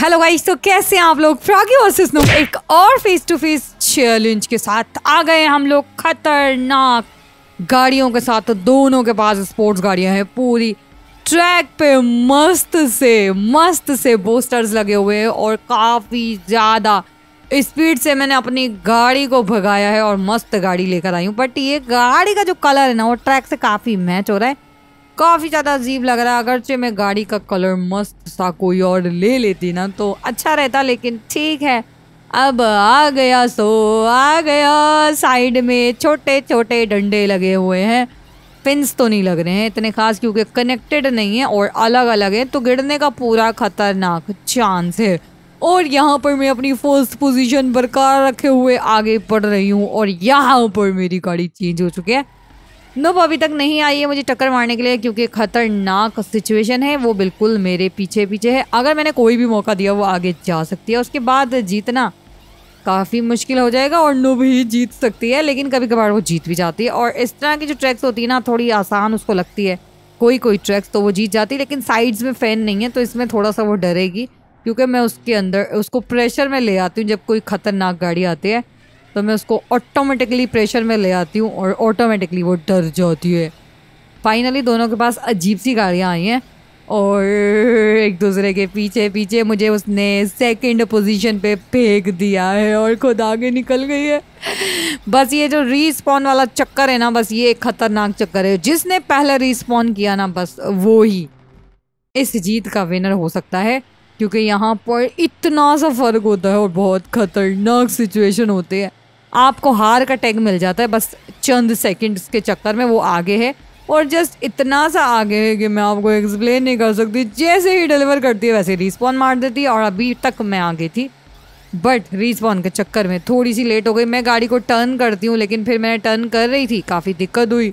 Hello guys तो कैसे हैं आप लोग फ्रॉगी वर्सेस नो एक और फेस टू फेस चैलेंज के साथ आ गए हम लोग खतरनाक गाड़ियों के साथ तो दोनों के पास स्पोर्ट्स गाड़ियां हैं पूरी ट्रैक पे मस्त से मस्त से बोस्टर्स लगे हुए हैं और काफ़ी ज़्यादा स्पीड से मैंने अपनी गाड़ी को भगाया है और मस्त गाड़ी लेकर आई हूँ बट ये गाड़ी का जो कलर है ना वो ट्रैक से काफ़ी मैच हो रहा है काफ़ी ज़्यादा अजीब लग रहा है अगरचे मैं गाड़ी का कलर मस्त सा कोई और ले लेती ना तो अच्छा रहता लेकिन ठीक है अब आ गया सो आ गया साइड में छोटे छोटे डंडे लगे हुए हैं पिंस तो नहीं लग रहे हैं इतने खास क्योंकि कनेक्टेड नहीं है और अलग अलग है तो गिरने का पूरा खतरनाक चांस है और यहाँ पर मैं अपनी फर्स्ट पोजीशन बरकरार रखे हुए आगे पढ़ रही हूँ और यहाँ पर मेरी गाड़ी चेंज हो चुकी है नुब अभी तक नहीं आई है मुझे टक्कर मारने के लिए क्योंकि खतरनाक सिचुएशन है वो बिल्कुल मेरे पीछे पीछे है अगर मैंने कोई भी मौका दिया वो आगे जा सकती है उसके बाद जीतना काफ़ी मुश्किल हो जाएगा और नुब ही जीत सकती है लेकिन कभी कभार वो जीत भी जाती है और इस तरह की जो ट्रैक्स होती है ना थोड़ी आसान उसको लगती है कोई कोई ट्रैक्स तो वो जीत जाती है लेकिन साइड्स में फ़ैन नहीं है तो इसमें थोड़ा सा वो डरेगी क्योंकि मैं उसके अंदर उसको प्रेशर में ले आती हूँ जब कोई ख़तरनाक गाड़ी आती है तो मैं उसको ऑटोमेटिकली प्रेशर में ले आती हूँ और ऑटोमेटिकली वो डर जाती है फाइनली दोनों के पास अजीब सी गाड़ियाँ आई हैं और एक दूसरे के पीछे पीछे मुझे उसने सेकंड पोजीशन पे फेंक दिया है और खुद आगे निकल गई है बस ये जो रीस्पॉन वाला चक्कर है ना बस ये एक ख़तरनाक चक्कर है जिसने पहले रीस्पॉन किया ना बस वो ही इस जीत का विनर हो सकता है क्योंकि यहाँ पर इतना सा फ़र्क होता है और बहुत ख़तरनाक सिचुएशन होते है आपको हार का टैग मिल जाता है बस चंद सेकंड्स के चक्कर में वो आगे है और जस्ट इतना सा आगे है कि मैं आपको एक्सप्लेन नहीं कर सकती जैसे ही डिलीवर करती है वैसे रिस्पॉन्ड मार देती है और अभी तक मैं आगे थी बट रिस्पॉन्ड के चक्कर में थोड़ी सी लेट हो गई मैं गाड़ी को टर्न करती हूँ लेकिन फिर मैंने टर्न कर रही थी काफ़ी दिक्कत हुई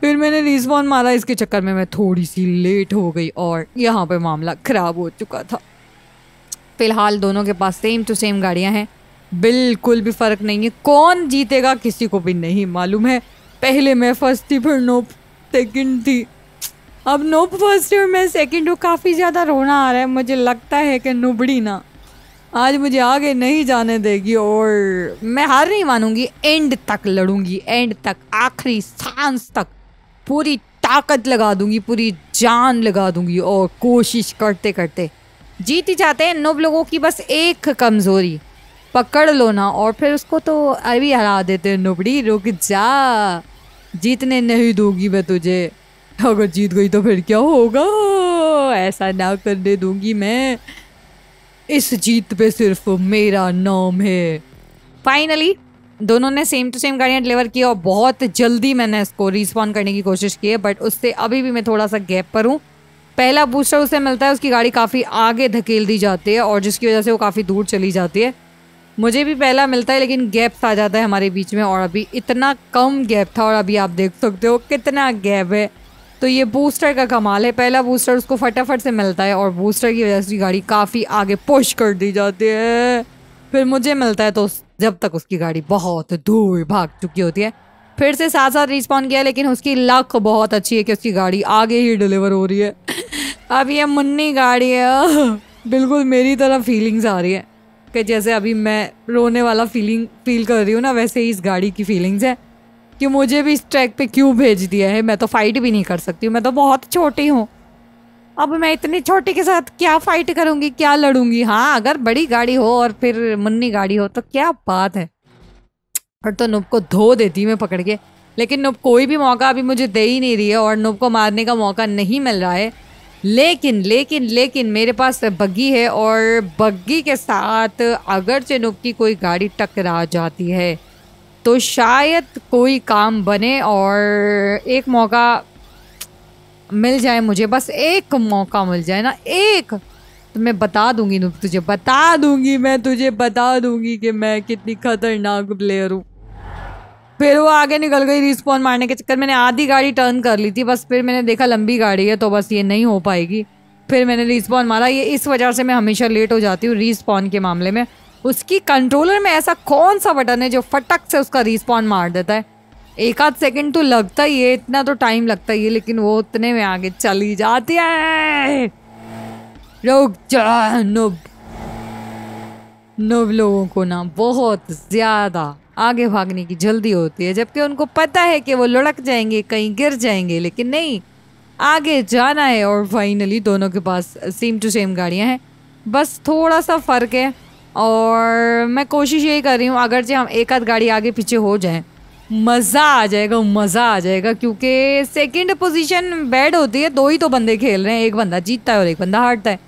फिर मैंने रिस्पॉन्ड मारा इसके चक्कर में मैं थोड़ी सी लेट हो गई और यहाँ पर मामला ख़राब हो चुका था फिलहाल दोनों के पास सेम टू सेम गाड़ियाँ हैं बिल्कुल भी फर्क नहीं है कौन जीतेगा किसी को भी नहीं मालूम है पहले मैं फर्स्ट थी फिर नोप सेकंड थी अब नोप फर्स्ट और मैं सेकंड हूँ काफ़ी ज़्यादा रोना आ रहा है मुझे लगता है कि नुबड़ी ना आज मुझे आगे नहीं जाने देगी और मैं हार नहीं मानूंगी एंड तक लड़ूंगी एंड तक आखिरी सांस तक पूरी ताकत लगा दूंगी पूरी जान लगा दूंगी और कोशिश करते करते जीत ही जाते हैं नोब लोगों की बस एक कमज़ोरी पकड़ लो ना और फिर उसको तो अभी हरा देते हैं नुबड़ी रुक जा जीतने नहीं दूंगी मैं तुझे अगर जीत गई तो फिर क्या होगा ऐसा ना करने दूंगी मैं इस जीत पे सिर्फ मेरा नाम है फाइनली दोनों ने सेम टू सेम गाड़ियाँ डिलीवर की और बहुत जल्दी मैंने इसको रिस्पॉन्ड करने की कोशिश की है बट उससे अभी भी मैं थोड़ा सा गैप पर हूँ पहला बूस्टर उसे मिलता है उसकी गाड़ी काफ़ी आगे धकेल दी जाती है और जिसकी वजह से वो काफ़ी दूर चली जाती है मुझे भी पहला मिलता है लेकिन गैप्स आ जाता है हमारे बीच में और अभी इतना कम गैप था और अभी आप देख सकते हो कितना गैप है तो ये बूस्टर का कमाल है पहला बूस्टर उसको फटाफट से मिलता है और बूस्टर की वजह से गाड़ी काफ़ी आगे पुश कर दी जाती है फिर मुझे मिलता है तो जब तक उसकी गाड़ी बहुत दूर भाग चुकी होती है फिर से साथ साथ रिस्पॉन्ड किया लेकिन उसकी लक बहुत अच्छी है कि उसकी गाड़ी आगे ही डिलीवर हो रही है अब ये मुन्नी गाड़ी है बिल्कुल मेरी तरह फीलिंग्स आ रही है कि जैसे अभी मैं रोने वाला फीलिंग फील कर रही हूँ ना वैसे ही इस गाड़ी की फीलिंग्स है कि मुझे भी इस ट्रैक पे क्यों भेज दिया है मैं तो फाइट भी नहीं कर सकती मैं तो बहुत छोटी हूँ अब मैं इतनी छोटी के साथ क्या फाइट करूँगी क्या लड़ूंगी हाँ अगर बड़ी गाड़ी हो और फिर मुन्नी गाड़ी हो तो क्या बात है और तो नुब को धो देती मैं पकड़ के लेकिन नुब कोई भी मौका अभी मुझे दे ही नहीं रही है और नुब को मारने का मौका नहीं मिल रहा है लेकिन लेकिन लेकिन मेरे पास बग्गी है और बग्गी के साथ अगर चिनुक की कोई गाड़ी टकरा जाती है तो शायद कोई काम बने और एक मौका मिल जाए मुझे बस एक मौका मिल जाए ना एक तो मैं बता दूंगी तुझे बता दूंगी मैं तुझे बता दूंगी कि मैं कितनी खतरनाक प्लेयर हूँ फिर वो आगे निकल गई रिस्पॉन्ड मारने के चक्कर मैंने आधी गाड़ी टर्न कर ली थी बस फिर मैंने देखा लंबी गाड़ी है तो बस ये नहीं हो पाएगी फिर मैंने रिस्पॉन्स मारा ये इस वजह से मैं हमेशा लेट हो जाती हूँ रिस्पॉन्स के मामले में उसकी कंट्रोलर में ऐसा कौन सा बटन है जो फटक से उसका रिस्पॉन्स मार देता है एक आध सेकेंड तो लगता ही है इतना तो टाइम लगता ही है लेकिन वो उतने में आगे चली जाती है रुक जा नुब नुब लोगों को ना बहुत ज़्यादा आगे भागने की जल्दी होती है जबकि उनको पता है कि वो लुढ़क जाएंगे कहीं गिर जाएंगे लेकिन नहीं आगे जाना है और फाइनली दोनों के पास सेम टू सेम गाड़ियाँ हैं बस थोड़ा सा फ़र्क है और मैं कोशिश यही कर रही हूँ अगर जो हम एक आध गाड़ी आगे पीछे हो जाए मज़ा आ जाएगा मज़ा आ जाएगा क्योंकि सेकंड पोजीशन बैड होती है दो ही तो बंदे खेल रहे हैं एक बंदा जीतता है और एक बंदा हारता है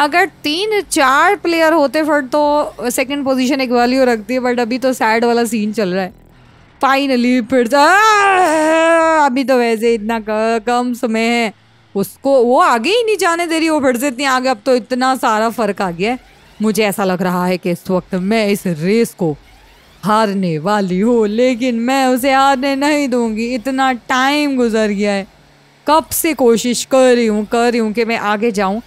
अगर तीन चार प्लेयर होते फट तो सेकंड पोजीशन एक वाली हो रखती है बट अभी तो सैड वाला सीन चल रहा है फाइनली फिर अभी तो वैसे इतना कम समय है उसको वो आगे ही नहीं जाने दे रही वो फिर से इतनी आगे अब तो इतना सारा फर्क आ गया है मुझे ऐसा लग रहा है कि इस वक्त मैं इस रेस को हारने वाली हूँ लेकिन मैं उसे हारने नहीं दूंगी इतना टाइम गुजर गया है कब से कोशिश कर रही हूँ कर रही हूँ कि मैं आगे जाऊँ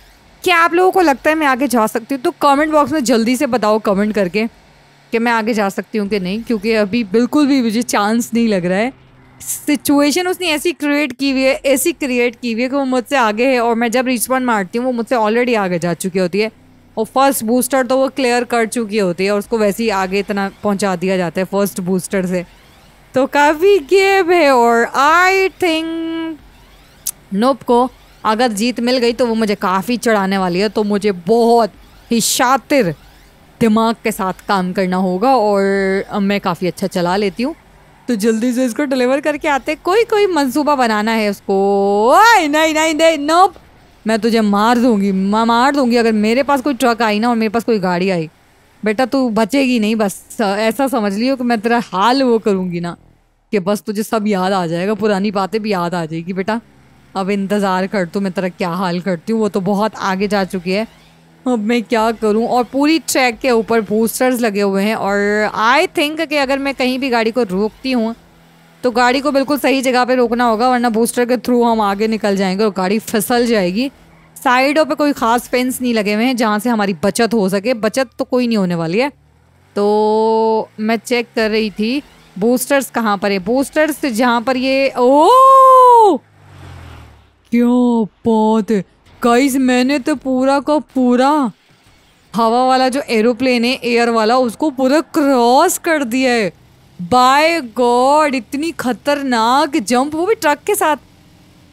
क्या आप लोगों को लगता है मैं आगे जा सकती हूँ तो कमेंट बॉक्स में जल्दी से बताओ कमेंट करके कि मैं आगे जा सकती हूँ कि नहीं क्योंकि अभी बिल्कुल भी मुझे चांस नहीं लग रहा है सिचुएशन उसने ऐसी क्रिएट की हुई है ऐसी क्रिएट की हुई है कि वो मुझसे आगे है और मैं जब रिस्पॉन्ड मारती हूँ वो मुझसे ऑलरेडी आगे जा चुकी होती है और फर्स्ट बूस्टर तो वो क्लियर कर चुकी होती है और उसको वैसे ही आगे इतना पहुँचा दिया जाता है फर्स्ट बूस्टर से तो काफ़ी गेम है और आई थिंक नोप को अगर जीत मिल गई तो वो मुझे काफ़ी चढ़ाने वाली है तो मुझे बहुत ही शातिर दिमाग के साथ काम करना होगा और मैं काफ़ी अच्छा चला लेती हूँ तो जल्दी से इसको डिलीवर करके आते कोई कोई मंसूबा बनाना है उसको नहीं नहीं नहीं नहीं नो मैं तुझे मार दूंगी मैं मार दूंगी अगर मेरे पास कोई ट्रक आई ना और मेरे पास कोई गाड़ी आई बेटा तू बचेगी नहीं बस ऐसा समझ लियो कि मैं तेरा हाल वो करूँगी ना कि बस तुझे सब याद आ जाएगा पुरानी बातें भी याद आ जाएगी बेटा अब इंतज़ार करती हूँ मैं तेरा क्या हाल करती हूँ वो तो बहुत आगे जा चुकी है अब मैं क्या करूँ और पूरी ट्रैक के ऊपर बूस्टर्स लगे हुए हैं और आई थिंक कि अगर मैं कहीं भी गाड़ी को रोकती हूँ तो गाड़ी को बिल्कुल सही जगह पे रोकना होगा वरना बूस्टर के थ्रू हम आगे निकल जाएंगे और गाड़ी फिसल जाएगी साइडों पे कोई ख़ास फेंस नहीं लगे हुए हैं जहाँ से हमारी बचत हो सके बचत तो कोई नहीं होने वाली है तो मैं चेक कर रही थी बूस्टर्स कहाँ पर है बूस्टर्स जहाँ पर ये ओ क्यों बहुत गाइस मैंने तो पूरा का पूरा हवा वाला जो एरोप्लेन है एयर वाला उसको पूरा क्रॉस कर दिया है बाय गॉड इतनी खतरनाक जंप वो भी ट्रक के साथ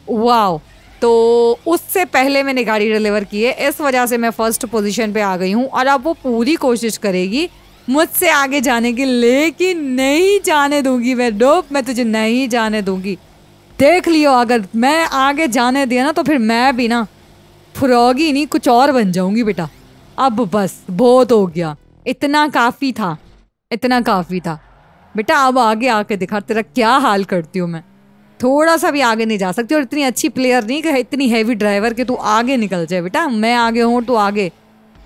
वाओ तो उससे पहले मैंने गाड़ी डिलीवर की है इस वजह से मैं फर्स्ट पोजीशन पे आ गई हूँ और अब वो पूरी कोशिश करेगी मुझसे आगे जाने की लेकिन नहीं जाने दूंगी मैं डोप मैं तुझे नहीं जाने दूंगी देख लियो अगर मैं आगे जाने दिया ना तो फिर मैं भी ना फ्रॉगी नहीं कुछ और बन जाऊंगी बेटा अब बस बहुत हो गया इतना काफ़ी था इतना काफ़ी था बेटा अब आगे आके दिखा तेरा क्या हाल करती हूँ मैं थोड़ा सा भी आगे नहीं जा सकती और इतनी अच्छी प्लेयर नहीं कि इतनी हैवी ड्राइवर के तू आगे निकल जाए बेटा मैं आगे हूँ तू आगे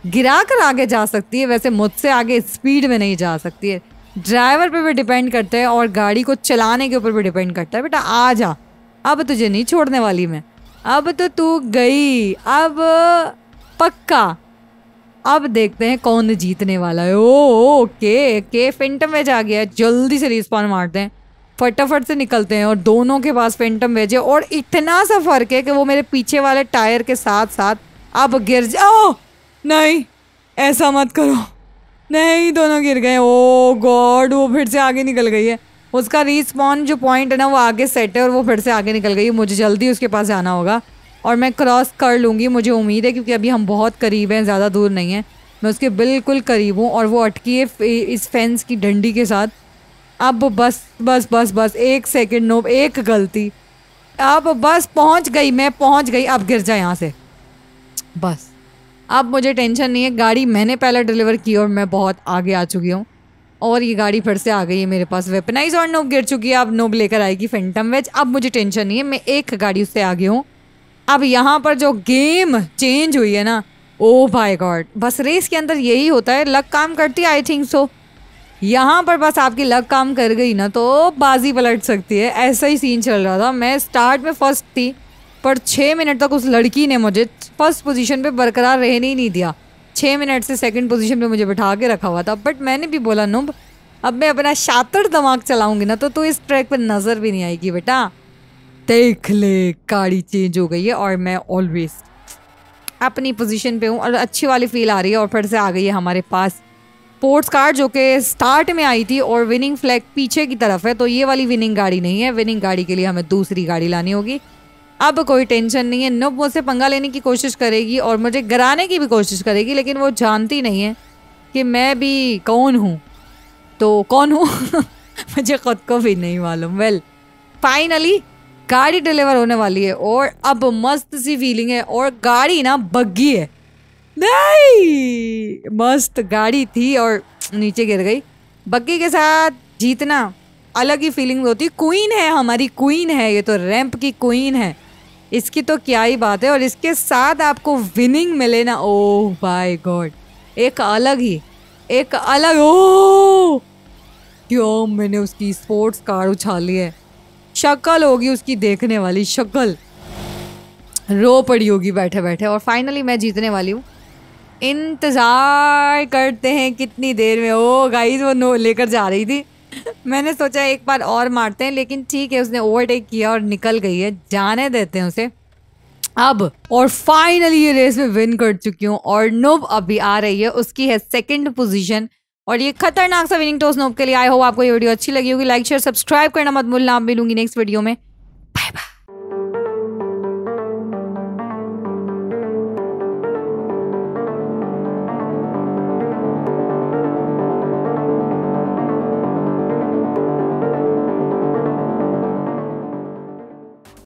गिरा कर आगे जा सकती है वैसे मुझसे आगे स्पीड में नहीं जा सकती है ड्राइवर पे भी डिपेंड करता है और गाड़ी को चलाने के ऊपर भी डिपेंड करता है बेटा आ जा अब तुझे नहीं छोड़ने वाली मैं अब तो तू गई अब पक्का अब देखते हैं कौन जीतने वाला है ओ ओके के फेंटम वेज आ गया जल्दी से रिस्पॉन्स मारते हैं फटाफट से निकलते हैं और दोनों के पास फेंटम वेज है और इतना सा फर्क है कि वो मेरे पीछे वाले टायर के साथ साथ अब गिर जाओ नहीं ऐसा मत करो नहीं दोनों गिर गए ओ oh गॉड वो फिर से आगे निकल गई है उसका रिस्पॉन्स जो पॉइंट है ना वो आगे सेट है और वो फिर से आगे निकल गई मुझे जल्दी उसके पास जाना होगा और मैं क्रॉस कर लूँगी मुझे उम्मीद है क्योंकि अभी हम बहुत करीब हैं ज़्यादा दूर नहीं है मैं उसके बिल्कुल करीब हूँ और वो अटकी है इस फेंस की डंडी के साथ अब बस बस बस बस एक सेकेंड नो एक गलती अब बस पहुँच गई मैं पहुँच गई अब गिर जाए यहाँ से बस अब मुझे टेंशन नहीं है गाड़ी मैंने पहले डिलीवर की और मैं बहुत आगे आ चुकी हूँ और ये गाड़ी फिर से आ गई है मेरे पास वेपनाइज और नोब गिर चुकी है अब नोब लेकर आएगी फेंटम वेज अब मुझे टेंशन नहीं है मैं एक गाड़ी उससे आगे हूँ अब यहाँ पर जो गेम चेंज हुई है ना ओ भाई गॉड बस रेस के अंदर यही होता है लक काम करती आई थिंक सो यहाँ पर बस आपकी लक काम कर गई ना तो बाजी पलट सकती है ऐसा ही सीन चल रहा था मैं स्टार्ट में फर्स्ट थी पर छः मिनट तक उस लड़की ने मुझे फर्स्ट पोजीशन पे बरकरार रहने ही नहीं दिया छः मिनट से सेकंड पोजीशन पे मुझे बैठा के रखा हुआ था बट मैंने भी बोला नुब अब मैं अपना शातर दिमाग चलाऊंगी ना तो तू तो इस ट्रैक पर नज़र भी नहीं आएगी बेटा देख ले गाड़ी चेंज हो गई है और मैं ऑलवेज अपनी पोजीशन पे हूँ और अच्छी वाली फील आ रही है और फिर से आ गई है हमारे पास स्पोर्ट्स कार जो कि स्टार्ट में आई थी और विनिंग फ्लैग पीछे की तरफ है तो ये वाली विनिंग गाड़ी नहीं है विनिंग गाड़ी के लिए हमें दूसरी गाड़ी लानी होगी अब कोई टेंशन नहीं है नब मुझसे पंगा लेने की कोशिश करेगी और मुझे गराने की भी कोशिश करेगी लेकिन वो जानती नहीं है कि मैं भी कौन हूँ तो कौन हूँ मुझे ख़ुद को भी नहीं मालूम वेल फाइनली गाड़ी डिलीवर होने वाली है और अब मस्त सी फीलिंग है और गाड़ी ना बग्गी है नहीं मस्त गाड़ी थी और नीचे गिर गई बग्गी के साथ जीतना अलग ही फीलिंग होती क्वीन है हमारी क्वीन है ये तो रैंप की क्वीन है इसकी तो क्या ही बात है और इसके साथ आपको विनिंग मिले ना ओह बाय गॉड एक अलग ही एक अलग ओ oh! क्यों मैंने उसकी स्पोर्ट्स कार उछाली है शक्ल होगी उसकी देखने वाली शक्ल रो पड़ी होगी बैठे बैठे और फाइनली मैं जीतने वाली हूँ इंतज़ार करते हैं कितनी देर में ओ oh गाइस वो नो लेकर जा रही थी मैंने सोचा एक बार और मारते हैं लेकिन ठीक है उसने ओवरटेक किया और निकल गई है जाने देते हैं उसे अब और फाइनली ये रेस में विन कर चुकी हूँ और नोब अभी आ रही है उसकी है सेकंड पोजीशन और ये खतरनाक सा विनिंग टॉस नोब के लिए आई होप आपको ये वीडियो अच्छी लगी होगी लाइक शेयर सब्सक्राइब करना मत भूलना आप मिलूंगी नेक्स्ट वीडियो में बाय बाय